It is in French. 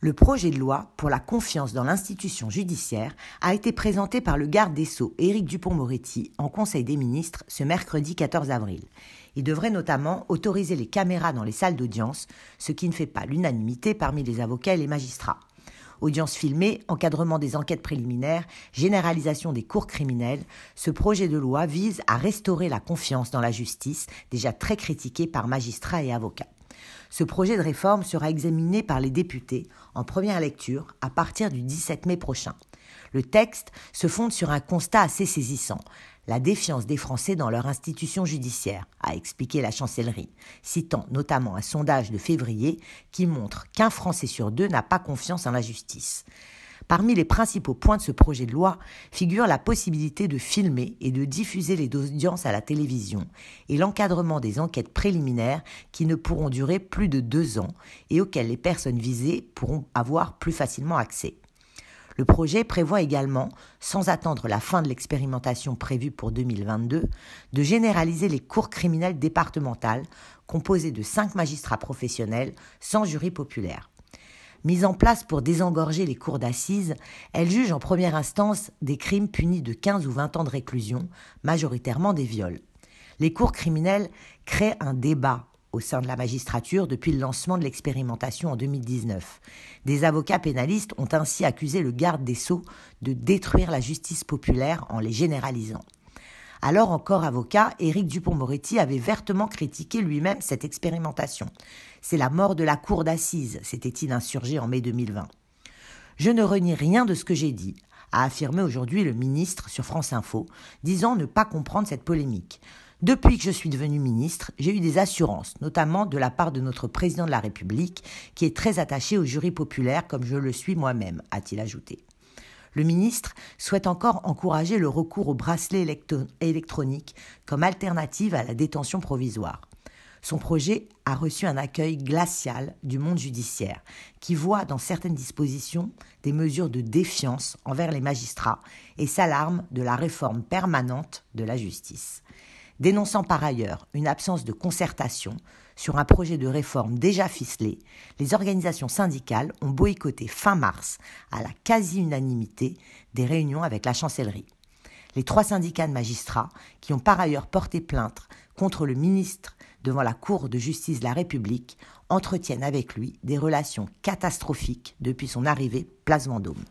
Le projet de loi pour la confiance dans l'institution judiciaire a été présenté par le garde des Sceaux Éric Dupont-Moretti en Conseil des ministres ce mercredi 14 avril. Il devrait notamment autoriser les caméras dans les salles d'audience, ce qui ne fait pas l'unanimité parmi les avocats et les magistrats. Audience filmée, encadrement des enquêtes préliminaires, généralisation des cours criminels, ce projet de loi vise à restaurer la confiance dans la justice, déjà très critiquée par magistrats et avocats. Ce projet de réforme sera examiné par les députés en première lecture à partir du 17 mai prochain. Le texte se fonde sur un constat assez saisissant la défiance des Français dans leur institution judiciaire, a expliqué la chancellerie, citant notamment un sondage de février qui montre qu'un Français sur deux n'a pas confiance en la justice. Parmi les principaux points de ce projet de loi figurent la possibilité de filmer et de diffuser les audiences à la télévision et l'encadrement des enquêtes préliminaires qui ne pourront durer plus de deux ans et auxquelles les personnes visées pourront avoir plus facilement accès. Le projet prévoit également, sans attendre la fin de l'expérimentation prévue pour 2022, de généraliser les cours criminels départementales, composés de cinq magistrats professionnels sans jury populaire. Mise en place pour désengorger les cours d'assises, elle juge en première instance des crimes punis de 15 ou 20 ans de réclusion, majoritairement des viols. Les cours criminels créent un débat au sein de la magistrature depuis le lancement de l'expérimentation en 2019. Des avocats pénalistes ont ainsi accusé le garde des sceaux de détruire la justice populaire en les généralisant. Alors encore avocat, Éric Dupont-Moretti avait vertement critiqué lui-même cette expérimentation. C'est la mort de la cour d'assises, s'était-il insurgé en mai 2020. Je ne renie rien de ce que j'ai dit, a affirmé aujourd'hui le ministre sur France Info, disant ne pas comprendre cette polémique. Depuis que je suis devenu ministre, j'ai eu des assurances, notamment de la part de notre président de la République, qui est très attaché au jury populaire comme je le suis moi-même, a-t-il ajouté. Le ministre souhaite encore encourager le recours au bracelet électronique comme alternative à la détention provisoire. Son projet a reçu un accueil glacial du monde judiciaire, qui voit dans certaines dispositions des mesures de défiance envers les magistrats et s'alarme de la réforme permanente de la justice dénonçant par ailleurs une absence de concertation sur un projet de réforme déjà ficelé, les organisations syndicales ont boycotté fin mars, à la quasi-unanimité, des réunions avec la chancellerie. Les trois syndicats de magistrats, qui ont par ailleurs porté plainte contre le ministre devant la Cour de justice de la République, entretiennent avec lui des relations catastrophiques depuis son arrivée place Vendôme.